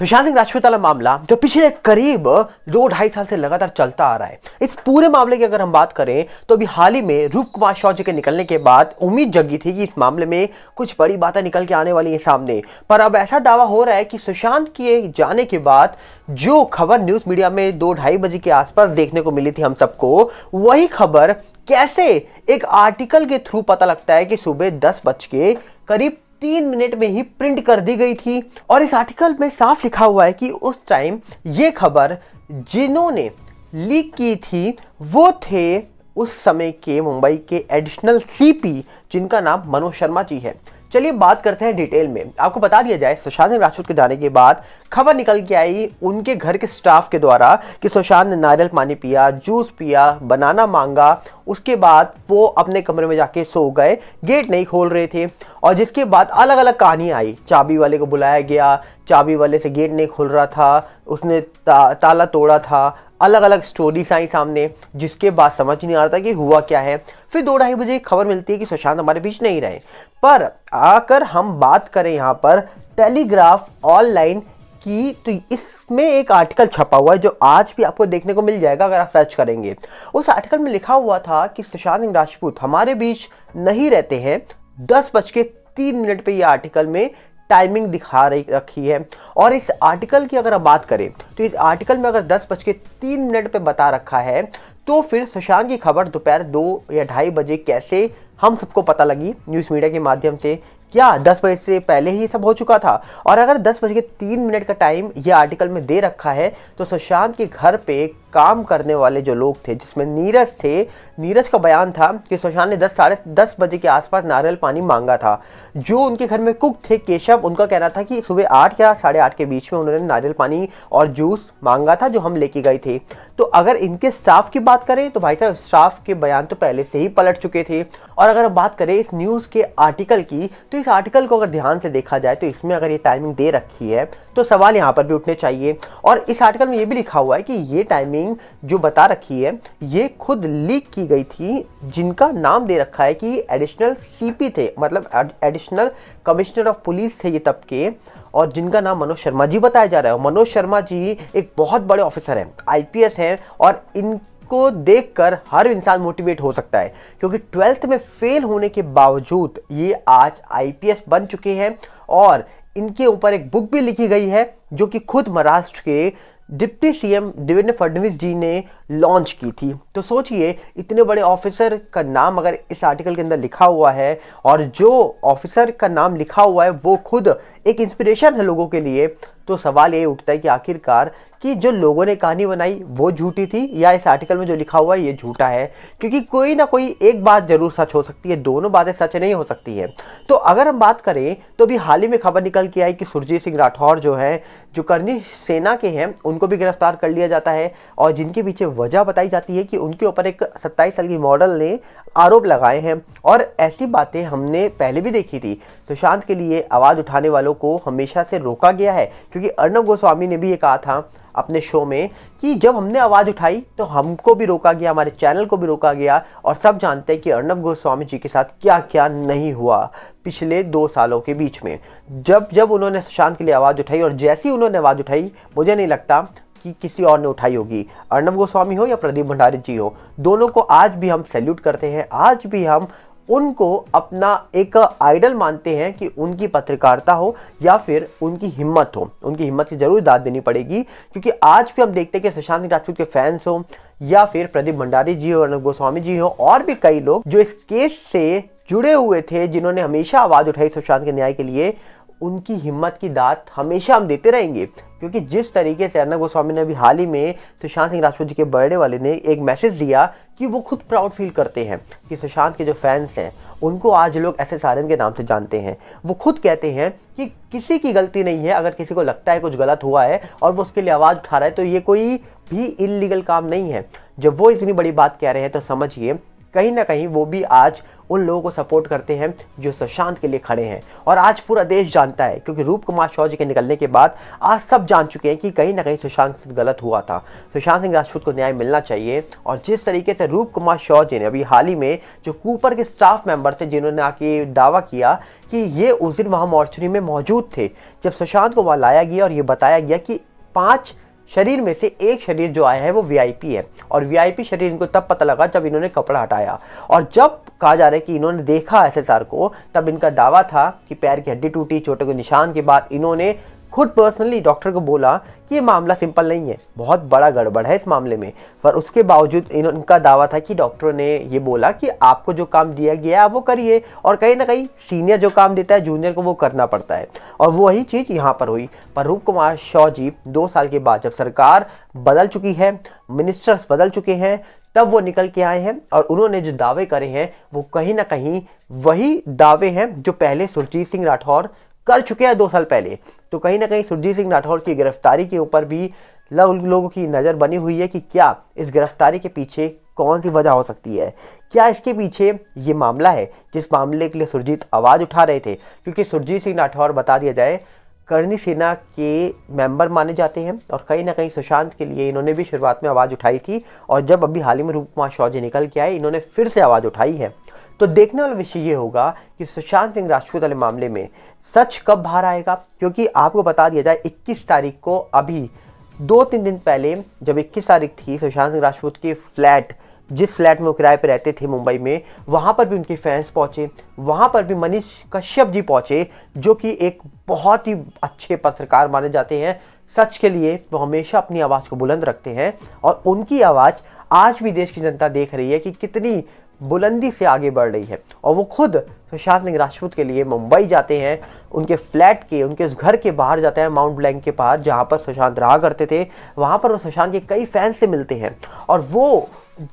सुशांत सिंह राजपूत वाला मामला जो पिछले करीब दो ढाई साल से लगातार चलता आ रहा है इस पूरे मामले की अगर हम बात करें तो अभी हाल ही में रूप कुमार शौर्य के निकलने के बाद उम्मीद जगी थी कि इस मामले में कुछ बड़ी बातें निकल के आने वाली है सामने पर अब ऐसा दावा हो रहा है कि सुशांत के जाने के बाद जो खबर न्यूज़ मीडिया में दो ढाई बजे के आसपास देखने को मिली थी हम सबको वही खबर कैसे एक आर्टिकल के थ्रू पता लगता है कि सुबह दस बज के करीब तीन मिनट में ही प्रिंट कर दी गई थी और इस आर्टिकल में साफ लिखा हुआ है कि उस टाइम ये खबर जिन्होंने लीक की थी वो थे उस समय के मुंबई के एडिशनल सीपी जिनका नाम मनोज शर्मा जी है चलिए बात करते हैं डिटेल में आपको बता दिया जाए सुशांत सिंह राजपूत के जाने के बाद खबर निकल के आई उनके घर के स्टाफ के द्वारा कि सुशांत ने नारियल पानी पिया जूस पिया बनाना मांगा उसके बाद वो अपने कमरे में जाके सो गए गेट नहीं खोल रहे थे और जिसके बाद अलग अलग कहानी आई चाबी वाले को बुलाया गया चाबी वाले से गेट नहीं खुल रहा था उसने ता, ताला तोड़ा था अलग अलग स्टोरीज आई सामने जिसके बाद समझ नहीं आ रहा था कि हुआ क्या है फिर दो ढाई बजे खबर मिलती है कि सुशांत हमारे बीच नहीं रहे पर आकर हम बात करें यहाँ पर टेलीग्राफ ऑनलाइन की तो इसमें एक आर्टिकल छपा हुआ है जो आज भी आपको देखने को मिल जाएगा अगर आप सर्च करेंगे उस आर्टिकल में लिखा हुआ था कि सुशांत सिंह राजपूत हमारे बीच नहीं रहते हैं दस बज के तीन मिनट पे ये आर्टिकल में टाइमिंग दिखा रही रखी है और इस आर्टिकल की अगर आप बात करें तो इस आर्टिकल में अगर दस बज के तीन मिनट पर बता रखा है तो फिर सुशांत की खबर दोपहर दो या ढाई बजे कैसे हम सबको पता लगी न्यूज़ मीडिया के माध्यम से क्या दस बजे से पहले ही सब हो चुका था और अगर दस बज के तीन मिनट का टाइम यह आर्टिकल में दे रखा है तो सुशांत के घर पे काम करने वाले जो लोग थे जिसमें नीरज थे नीरज का बयान था कि सुशांत ने दस साढ़े दस बजे के आसपास नारियल पानी मांगा था जो उनके घर में कुक थे केशव उनका कहना था कि सुबह आठ या साढ़े आठ के बीच में उन्होंने नारियल पानी और जूस मांगा था जो हम लेके गए थे तो अगर इनके स्टाफ की बात करें तो भाई साहब स्टाफ के बयान तो पहले से ही पलट चुके थे और अगर बात करें इस न्यूज़ के आर्टिकल की तो इस आर्टिकल को अगर ध्यान से देखा जाए तो इसमें अगर ये टाइमिंग दे रखी है तो सवाल यहाँ पर भी उठने चाहिए और इस आर्टिकल में ये भी लिखा हुआ है कि ये टाइमिंग में जो बता रखी है ये खुद लीक की गई थी जिनका नाम दे रखा है कि एडिशनल सीपी थे मतलब एडिशनल कमिश्नर ऑफ पुलिस थे ये तब के और जिनका नाम मनोज शर्मा जी बताया जा रहा है मनोज शर्मा जी एक बहुत बड़े ऑफिसर हैं आईपीएस हैं और इन को देखकर हर इंसान मोटिवेट हो सकता है क्योंकि ट्वेल्थ में फेल होने के बावजूद ये आज आईपीएस बन चुके हैं और इनके ऊपर एक बुक भी लिखी गई है जो कि खुद महाराष्ट्र के डिप्टी सीएम देवेंद्र फडणवीस जी ने लॉन्च की थी तो सोचिए इतने बड़े ऑफिसर का नाम अगर इस आर्टिकल के अंदर लिखा हुआ है और जो ऑफिसर का नाम लिखा हुआ है वो खुद एक इंस्पिरेशन है लोगों के लिए तो सवाल ये उठता है कि आखिरकार कि जो लोगों ने कहानी बनाई वो झूठी थी या इस आर्टिकल में जो लिखा हुआ है ये झूठा है क्योंकि कोई ना कोई एक बात जरूर सच हो सकती है दोनों बातें सच नहीं हो सकती है तो अगर हम बात करें तो अभी हाल ही में खबर निकल के आई कि सुरजीत सिंह राठौर जो है जो करनी सेना के हैं उनको भी गिरफ्तार कर लिया जाता है और जिनके पीछे वजह बताई जाती है कि उनके ऊपर एक सत्ताईस साल की मॉडल ने आरोप लगाए हैं और ऐसी बातें हमने पहले भी देखी थी सुशांत के लिए आवाज़ उठाने वालों को हमेशा से रोका गया है क्योंकि अर्नब गोस्वामी ने भी ये कहा था अपने शो में कि जब हमने आवाज़ उठाई तो हमको भी रोका गया हमारे चैनल को भी रोका गया और सब जानते हैं कि अर्णब गोस्वामी जी के साथ क्या क्या नहीं हुआ पिछले दो सालों के बीच में जब जब उन्होंने सुशांत के लिए आवाज़ उठाई और जैसी उन्होंने आवाज़ उठाई मुझे नहीं लगता कि किसी और ने उठाई होगी अर्नब गोस्वामी हो या प्रदीप भंडारी जी हो दोनों को आज भी हम सैल्यूट करते हैं आज भी हम उनको अपना एक आइडल मानते हैं कि उनकी पत्रकारिता हो या फिर उनकी हिम्मत हो उनकी हिम्मत की जरूर दाद देनी पड़ेगी क्योंकि आज भी हम देखते हैं कि सुशांत सिंह राजपूत के फैंस हो या फिर प्रदीप भंडारी जी हो अर्नब गोस्वामी जी हो और भी कई लोग जो इस केस से जुड़े हुए थे जिन्होंने हमेशा आवाज़ उठाई सुशांत के न्याय के लिए उनकी हिम्मत की दात हमेशा हम देते रहेंगे क्योंकि जिस तरीके से अर्ना गोस्वामी ने अभी हाल ही में सुशांत सिंह राजपूत जी के बर्थडे वाले ने एक मैसेज दिया कि वो खुद प्राउड फील करते हैं कि सुशांत के जो फैंस हैं उनको आज लोग ऐसे सारे के नाम से जानते हैं वो खुद कहते हैं कि किसी की गलती नहीं है अगर किसी को लगता है कुछ गलत हुआ है और वो उसके लिए आवाज़ उठा रहा है तो ये कोई भी इलीगल काम नहीं है जब वो इतनी बड़ी बात कह रहे हैं तो समझिए कहीं ना कहीं वो भी आज उन लोगों को सपोर्ट करते हैं जो सुशांत के लिए खड़े हैं और आज पूरा देश जानता है क्योंकि रूप कुमार शौर्य के निकलने के बाद आज सब जान चुके हैं कि कहीं ना कहीं सुशांत सिंह गलत हुआ था सुशांत सिंह राजपूत को न्याय मिलना चाहिए और जिस तरीके से रूप कुमार शौर्य ने अभी हाल ही में जो कूपर के स्टाफ मेंबर थे जिन्होंने आके दावा किया कि ये उस दिन वहाँ मॉर्चरी में मौजूद थे जब सुशांत को वहाँ लाया गया और ये बताया गया कि पाँच शरीर में से एक शरीर जो आया है वो वीआईपी है और वीआईपी शरीर इनको तब पता लगा जब इन्होंने कपड़ा हटाया और जब कहा जा रहा है कि इन्होंने देखा एसएसआर को तब इनका दावा था कि पैर की हड्डी टूटी चोटों के निशान के बाद इन्होंने खुद पर्सनली डॉक्टर को बोला कि ये मामला सिंपल नहीं है बहुत बड़ा गड़बड़ है इस मामले में पर उसके बावजूद इनका दावा था कि डॉक्टर ने ये बोला कि आपको जो काम दिया गया है वो करिए और कहीं ना कहीं सीनियर जो काम देता है जूनियर को वो करना पड़ता है और वही चीज़ यहाँ पर हुई पर रूप कुमार शॉ जी दो साल के बाद जब सरकार बदल चुकी है मिनिस्टर्स बदल चुके हैं तब वो निकल के आए हैं और उन्होंने जो दावे करे हैं वो कहीं ना कहीं वही दावे हैं जो पहले सुरजीत सिंह राठौर कर चुके हैं दो साल पहले तो कहीं ना कहीं सुरजीत सिंह राठौर की गिरफ्तारी के ऊपर भी लग लोगों की नज़र बनी हुई है कि क्या इस गिरफ्तारी के पीछे कौन सी वजह हो सकती है क्या इसके पीछे ये मामला है जिस मामले के लिए सुरजीत आवाज़ उठा रहे थे क्योंकि सुरजीत सिंह राठौर बता दिया जाए करनी सेना के मेंबर माने जाते हैं और कहीं ना कहीं सुशांत के लिए इन्होंने भी शुरुआत में आवाज़ उठाई थी और जब अभी हाल ही में रूप कुमार शौजी निकल के आए इन्होंने फिर से आवाज़ उठाई है तो देखने वाला विषय ये होगा कि सुशांत सिंह राजपूत वाले मामले में सच कब बाहर आएगा क्योंकि आपको बता दिया जाए 21 तारीख को अभी दो तीन दिन पहले जब 21 तारीख थी सुशांत सिंह राजपूत के फ्लैट जिस फ्लैट में वो किराए पर रहते थे मुंबई में वहाँ पर भी उनके फैंस पहुँचे वहाँ पर भी मनीष कश्यप जी पहुँचे जो कि एक बहुत ही अच्छे पत्रकार माने जाते हैं सच के लिए वो हमेशा अपनी आवाज़ को बुलंद रखते हैं और उनकी आवाज़ आज भी देश की जनता देख रही है कि कितनी बुलंदी से आगे बढ़ रही है और वो खुद सुशांत सिंह राजपूत के लिए मुंबई जाते हैं उनके फ्लैट के उनके उस घर के बाहर जाते हैं माउंट ब्लैंक के बाहर जहाँ पर सुशांत रहा करते थे वहाँ पर वो सुशांत के कई फैंस से मिलते हैं और वो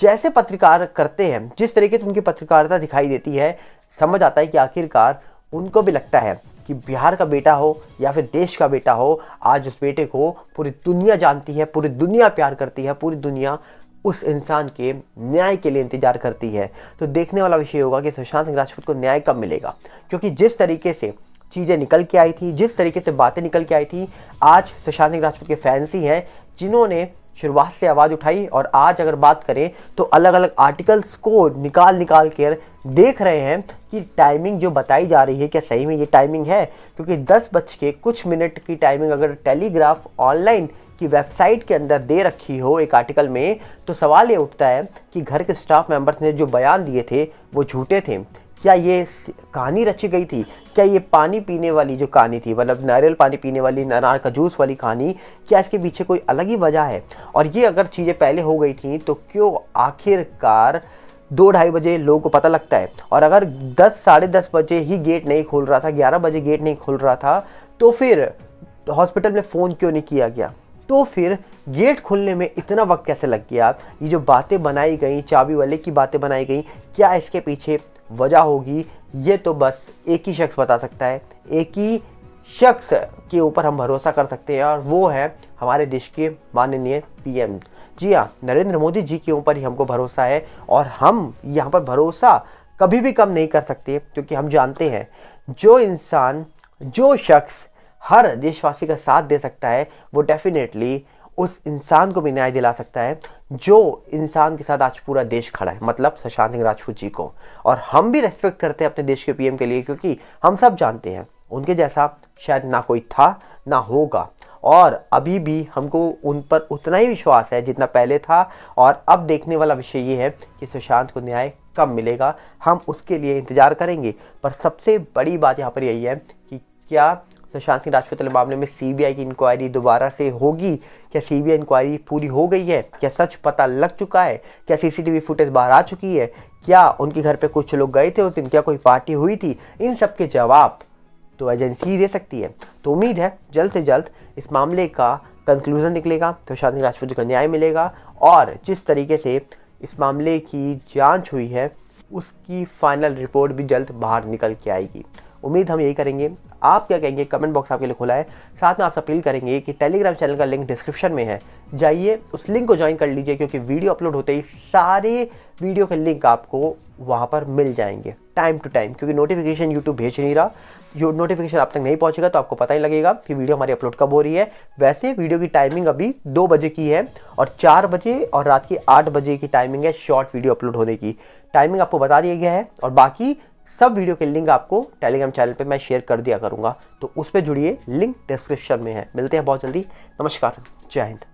जैसे पत्रकार करते हैं जिस तरीके से उनकी पत्रकारिता दिखाई देती है समझ आता है कि आखिरकार उनको भी लगता है कि बिहार का बेटा हो या फिर देश का बेटा हो आज उस बेटे को पूरी दुनिया जानती है पूरी दुनिया प्यार करती है पूरी दुनिया उस इंसान के न्याय के लिए इंतजार करती है तो देखने वाला विषय होगा कि सुशांत सिंह राजपूत को न्याय कब मिलेगा क्योंकि जिस तरीके से चीज़ें निकल के आई थी जिस तरीके से बातें निकल के आई थी आज सुशांत सिंह राजपूत के फैंस ही हैं जिन्होंने शुरुआत से आवाज़ उठाई और आज अगर बात करें तो अलग अलग आर्टिकल्स को निकाल निकाल कर देख रहे हैं कि टाइमिंग जो बताई जा रही है क्या सही में ये टाइमिंग है क्योंकि दस बज के कुछ मिनट की टाइमिंग अगर टेलीग्राफ ऑनलाइन की वेबसाइट के अंदर दे रखी हो एक आर्टिकल में तो सवाल ये उठता है कि घर के स्टाफ मेंबर्स ने जो बयान दिए थे वो झूठे थे क्या ये कहानी रची गई थी क्या ये पानी पीने वाली जो कहानी थी मतलब नारियल पानी पीने वाली अनार का जूस वाली कहानी क्या इसके पीछे कोई अलग ही वजह है और ये अगर चीज़ें पहले हो गई थी तो क्यों आखिरकार दो ढाई बजे लोगों को पता लगता है और अगर दस साढ़े दस बजे ही गेट नहीं खोल रहा था ग्यारह बजे गेट नहीं खोल रहा था तो फिर हॉस्पिटल में फ़ोन क्यों नहीं किया गया तो फिर गेट खुलने में इतना वक्त कैसे लग गया ये जो बातें बनाई गई चाबी वाले की बातें बनाई गई क्या इसके पीछे वजह होगी ये तो बस एक ही शख्स बता सकता है एक ही शख्स के ऊपर हम भरोसा कर सकते हैं और वो है हमारे देश के माननीय पीएम जी हाँ नरेंद्र मोदी जी के ऊपर ही हमको भरोसा है और हम यहाँ पर भरोसा कभी भी कम नहीं कर सकते क्योंकि हम जानते हैं जो इंसान जो शख्स हर देशवासी का साथ दे सकता है वो डेफिनेटली उस इंसान को भी न्याय दिला सकता है जो इंसान के साथ आज पूरा देश खड़ा है मतलब सुशांत सिंह राजपूत जी को और हम भी रेस्पेक्ट करते हैं अपने देश के पीएम के लिए क्योंकि हम सब जानते हैं उनके जैसा शायद ना कोई था ना होगा और अभी भी हमको उन पर उतना ही विश्वास है जितना पहले था और अब देखने वाला विषय ये है कि सुशांत को न्याय कब मिलेगा हम उसके लिए इंतज़ार करेंगे पर सबसे बड़ी बात यहाँ पर यही है कि क्या सुशांत सिंह राजपूत वाले मामले में सीबीआई की इंक्वायरी दोबारा से होगी क्या सीबीआई इंक्वायरी पूरी हो गई है क्या सच पता लग चुका है क्या सीसीटीवी फुटेज बाहर आ चुकी है क्या उनके घर पे कुछ लोग गए थे उस दिन क्या कोई पार्टी हुई थी इन सब के जवाब तो एजेंसी दे सकती है तो उम्मीद है जल्द से जल्द इस मामले का कंक्लूजन निकलेगा सुशांत सिंह राजपूत को न्याय मिलेगा और जिस तरीके से इस मामले की जांच हुई है उसकी फाइनल रिपोर्ट भी जल्द बाहर निकल के आएगी उम्मीद हम यही करेंगे आप क्या कहेंगे कमेंट बॉक्स आपके लिए खुला है साथ में आपसे अपील करेंगे कि टेलीग्राम चैनल का लिंक डिस्क्रिप्शन में है जाइए उस लिंक को ज्वाइन कर लीजिए क्योंकि वीडियो अपलोड होते ही सारे वीडियो के लिंक आपको वहाँ पर मिल जाएंगे टाइम टू टाइम क्योंकि नोटिफिकेशन यूट्यूब भेज नहीं रहा जो नोटिफिकेशन आप तक नहीं पहुँचेगा तो आपको पता ही लगेगा कि वीडियो हमारी अपलोड कब हो रही है वैसे वीडियो की टाइमिंग अभी दो बजे की है और चार बजे और रात के आठ बजे की टाइमिंग है शॉर्ट वीडियो अपलोड होने की टाइमिंग आपको बता दिया गया है और बाकी सब वीडियो के लिंक आपको टेलीग्राम चैनल पे मैं शेयर कर दिया करूँगा तो उस पर जुड़िए लिंक डिस्क्रिप्शन में है मिलते हैं बहुत जल्दी नमस्कार जय हिंद